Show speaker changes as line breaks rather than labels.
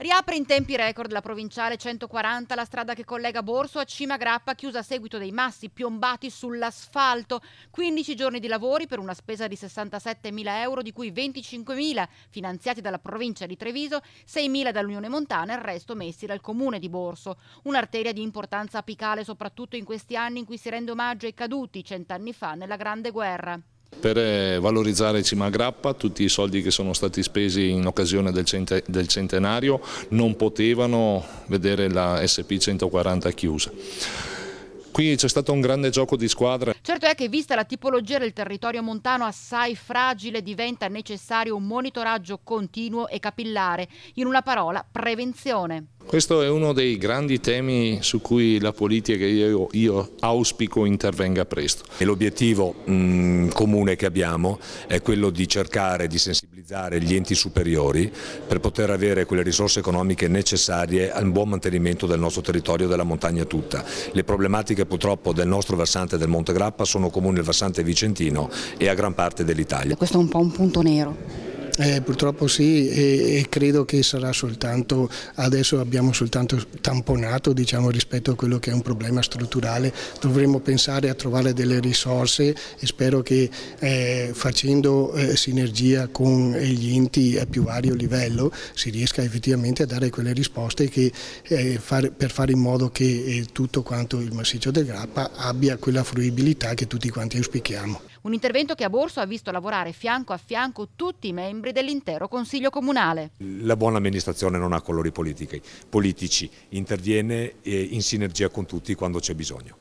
Riapre in tempi record la provinciale 140, la strada che collega Borso a Cima Grappa, chiusa a seguito dei massi piombati sull'asfalto. 15 giorni di lavori per una spesa di 67.000 euro, di cui 25.000 finanziati dalla provincia di Treviso, 6.000 dall'Unione Montana e il resto messi dal comune di Borso. Un'arteria di importanza apicale soprattutto in questi anni in cui si rende omaggio ai caduti cent'anni fa nella Grande Guerra.
Per eh, valorizzare Cimagrappa, tutti i soldi che sono stati spesi in occasione del centenario non potevano vedere la SP 140 chiusa. Qui c'è stato un grande gioco di squadra.
Certo è che vista la tipologia del territorio montano assai fragile diventa necessario un monitoraggio continuo e capillare, in una parola prevenzione.
Questo è uno dei grandi temi su cui la politica
io, io auspico intervenga presto. L'obiettivo mm, comune che abbiamo è quello di cercare di sensibilizzare gli enti superiori per poter avere quelle risorse economiche necessarie al buon mantenimento del nostro territorio della montagna tutta. Le problematiche purtroppo del nostro versante del Monte Grappa sono comuni al versante vicentino e a gran parte dell'Italia.
Questo è un po' un punto nero. Eh, purtroppo sì e, e, credo che sarà soltanto, adesso abbiamo soltanto tamponato diciamo, rispetto a quello che è un problema strutturale, dovremmo pensare a trovare delle risorse e spero che eh, facendo eh, sinergia con gli enti a più vario livello si riesca effettivamente a dare quelle risposte che, eh, far, per fare in modo che eh, tutto quanto il massiccio del Grappa abbia quella fruibilità che tutti quanti auspichiamo.
Un intervento che a Borso ha visto lavorare fianco a fianco tutti i membri membri dell'intero Consiglio Comunale.
La buona
amministrazione non ha colori politici, interviene eh, in sinergia con tutti quando c'è bisogno.